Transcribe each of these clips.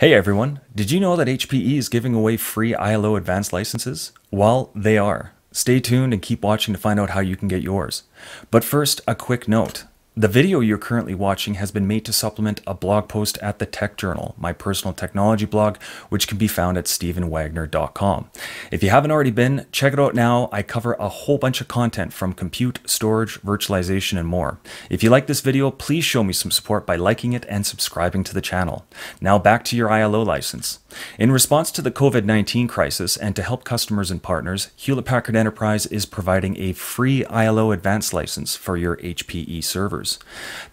Hey everyone, did you know that HPE is giving away free ILO Advanced licenses? Well, they are. Stay tuned and keep watching to find out how you can get yours. But first, a quick note. The video you're currently watching has been made to supplement a blog post at the Tech Journal, my personal technology blog, which can be found at stephenwagner.com. If you haven't already been, check it out now. I cover a whole bunch of content from compute, storage, virtualization, and more. If you like this video, please show me some support by liking it and subscribing to the channel. Now back to your ILO license. In response to the COVID-19 crisis and to help customers and partners, Hewlett Packard Enterprise is providing a free ILO Advanced license for your HPE servers members.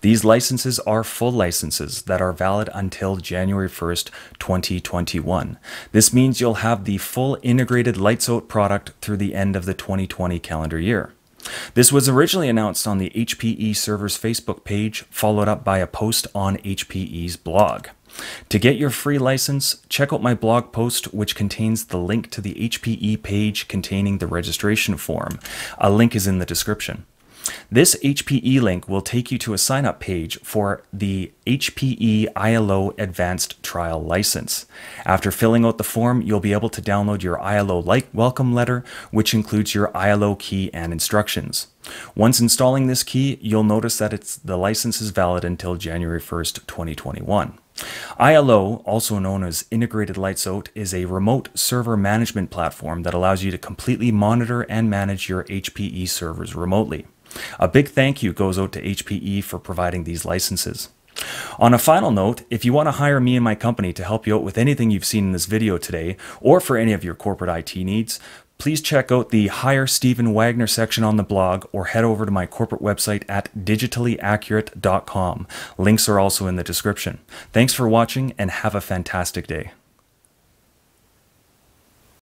These licenses are full licenses that are valid until January 1st, 2021. This means you'll have the full integrated lights out product through the end of the 2020 calendar year. This was originally announced on the HPE server's Facebook page, followed up by a post on HPE's blog. To get your free license, check out my blog post, which contains the link to the HPE page containing the registration form. A link is in the description. This HPE link will take you to a sign up page for the HPE ILO Advanced Trial License. After filling out the form, you'll be able to download your ILO like welcome letter, which includes your ILO key and instructions. Once installing this key, you'll notice that it's, the license is valid until January 1st, 2021. ILO, also known as Integrated Lights Out, is a remote server management platform that allows you to completely monitor and manage your HPE servers remotely. A big thank you goes out to HPE for providing these licenses. On a final note, if you want to hire me and my company to help you out with anything you've seen in this video today, or for any of your corporate IT needs, please check out the Hire Stephen Wagner section on the blog or head over to my corporate website at digitallyaccurate.com. Links are also in the description. Thanks for watching and have a fantastic day.